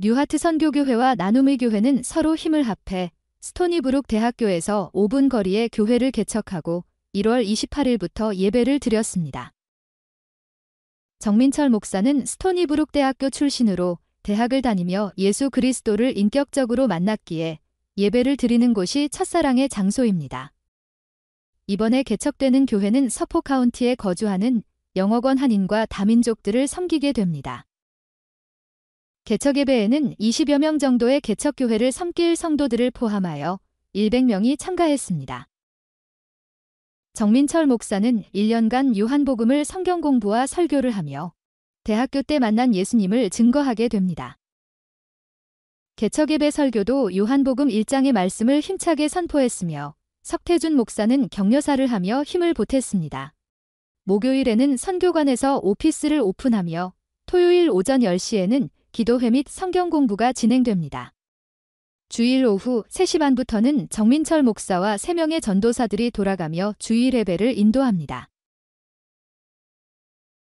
뉴하트 선교교회와 나눔의 교회는 서로 힘을 합해 스토니브룩 대학교에서 5분 거리의 교회를 개척하고 1월 28일부터 예배를 드렸습니다. 정민철 목사는 스토니브룩 대학교 출신으로 대학을 다니며 예수 그리스도를 인격적으로 만났기에 예배를 드리는 곳이 첫사랑의 장소입니다. 이번에 개척되는 교회는 서포 카운티에 거주하는 영어권 한인과 다민족들을 섬기게 됩니다. 개척예배에는 20여 명 정도의 개척교회를 섬길 성도들을 포함하여 100명이 참가했습니다. 정민철 목사는 1년간 요한복음을 성경 공부와 설교를 하며 대학교 때 만난 예수님을 증거하게 됩니다. 개척예배 설교도 요한복음 1장의 말씀을 힘차게 선포했으며 석태준 목사는 격려사를 하며 힘을 보탰습니다. 목요일에는 선교관에서 오피스를 오픈하며 토요일 오전 10시에는 기도회 및 성경 공부가 진행됩니다. 주일 오후 3시 반부터는 정민철 목사와 3명의 전도사들이 돌아가며 주일 예배를 인도합니다.